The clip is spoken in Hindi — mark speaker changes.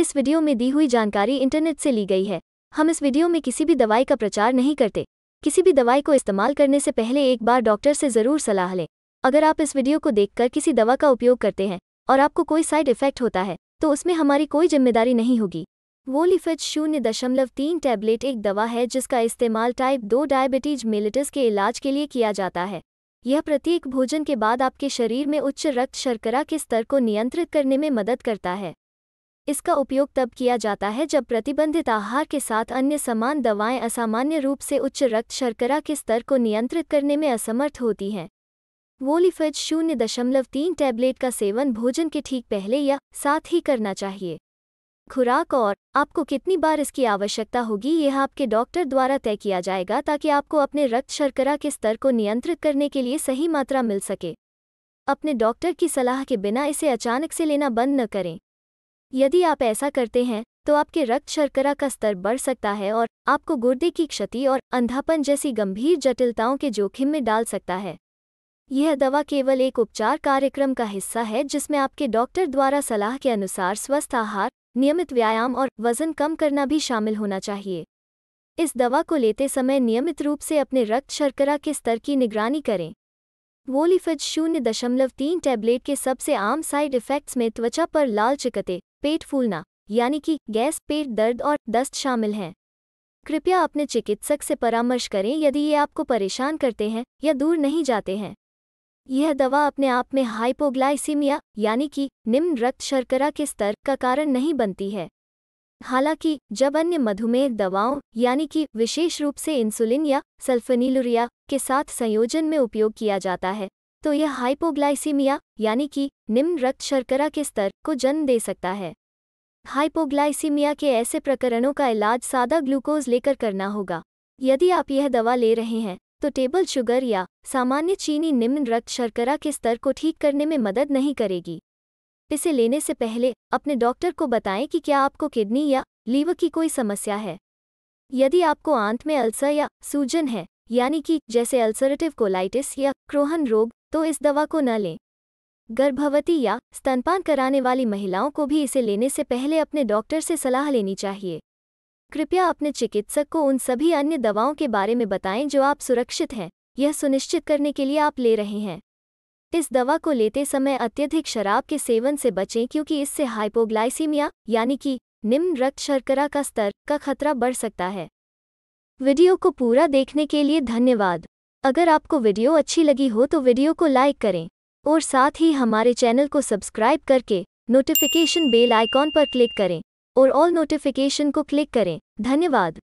Speaker 1: इस वीडियो में दी हुई जानकारी इंटरनेट से ली गई है हम इस वीडियो में किसी भी दवाई का प्रचार नहीं करते किसी भी दवाई को इस्तेमाल करने से पहले एक बार डॉक्टर से ज़रूर सलाह लें अगर आप इस वीडियो को देखकर किसी दवा का उपयोग करते हैं और आपको कोई साइड इफेक्ट होता है तो उसमें हमारी कोई जिम्मेदारी नहीं होगी लिफेज शून्य दशमलव तीन टैबलेट एक दवा है जिसका इस्तेमाल टाइप दो डायबिटीज मिलिटस के इलाज के लिए किया जाता है यह प्रत्येक भोजन के बाद आपके शरीर में उच्च रक्त शर्करा के स्तर को नियंत्रित करने में मदद करता है इसका उपयोग तब किया जाता है जब प्रतिबंधित आहार के साथ अन्य समान दवाएं असामान्य रूप से उच्च रक्त शर्करा के स्तर को नियंत्रित करने में असमर्थ होती हैं वोलीफेज शून्य दशमलव तीन टैबलेट का सेवन भोजन के ठीक पहले या साथ ही करना चाहिए खुराक और आपको कितनी बार इसकी आवश्यकता होगी यह आपके डॉक्टर द्वारा तय किया जाएगा ताकि आपको अपने रक्त शर्करा के स्तर को नियंत्रित करने के लिए सही मात्रा मिल सके अपने डॉक्टर की सलाह के बिना इसे अचानक से लेना बंद न करें यदि आप ऐसा करते हैं तो आपके रक्त शर्करा का स्तर बढ़ सकता है और आपको गुर्दे की क्षति और अंधापन जैसी गंभीर जटिलताओं के जोखिम में डाल सकता है यह दवा केवल एक उपचार कार्यक्रम का हिस्सा है जिसमें आपके डॉक्टर द्वारा सलाह के अनुसार स्वस्थ आहार नियमित व्यायाम और वजन कम करना भी शामिल होना चाहिए इस दवा को लेते समय नियमित रूप से अपने रक्त शर्करा के स्तर की निगरानी करें वोलीफिज शून्य दशमलव तीन टैबलेट के सबसे आम साइड इफ़ेक्ट्स में त्वचा पर लाल चिकते पेट फूलना यानी कि गैस पेट दर्द और दस्त शामिल हैं कृपया अपने चिकित्सक से परामर्श करें यदि ये आपको परेशान करते हैं या दूर नहीं जाते हैं यह दवा अपने आप में हाइपोग्लाइसीमिया यानी कि निम्न रक्त शर्करा के स्तर का कारण नहीं बनती है हालांकि जब अन्य मधुमेह दवाओं यानी कि विशेष रूप से इंसुलिन या सल्फनीलुरिया के साथ संयोजन में उपयोग किया जाता है तो यह हाइपोग्लाइसीमिया यानी कि निम्न रक्त शर्करा के स्तर को जन्म दे सकता है हाइपोग्लाइसीमिया के ऐसे प्रकरणों का इलाज सादा ग्लूकोज लेकर करना होगा यदि आप यह दवा ले रहे हैं तो टेबल शुगर या सामान्य चीनी निम्न रक्त शर्करा के स्तर को ठीक करने में मदद नहीं करेगी इसे लेने से पहले अपने डॉक्टर को बताएं कि क्या आपको किडनी या लीवर की कोई समस्या है यदि आपको आंत में अल्सर या सूजन है यानी कि जैसे अल्सरेटिव कोलाइटिस या क्रोहन रोग तो इस दवा को न लें गर्भवती या स्तनपान कराने वाली महिलाओं को भी इसे लेने से पहले अपने डॉक्टर से सलाह लेनी चाहिए कृपया अपने चिकित्सक को उन सभी अन्य दवाओं के बारे में बताएं जो आप सुरक्षित हैं यह सुनिश्चित करने के लिए आप ले रहे हैं इस दवा को लेते समय अत्यधिक शराब के सेवन से बचें क्योंकि इससे हाइपोग्लाइसीमिया यानी कि निम्न रक्त शर्करा का स्तर का खतरा बढ़ सकता है वीडियो को पूरा देखने के लिए धन्यवाद अगर आपको वीडियो अच्छी लगी हो तो वीडियो को लाइक करें और साथ ही हमारे चैनल को सब्सक्राइब करके नोटिफिकेशन बेल आइकॉन पर क्लिक करें और ऑल नोटिफिकेशन को क्लिक करें धन्यवाद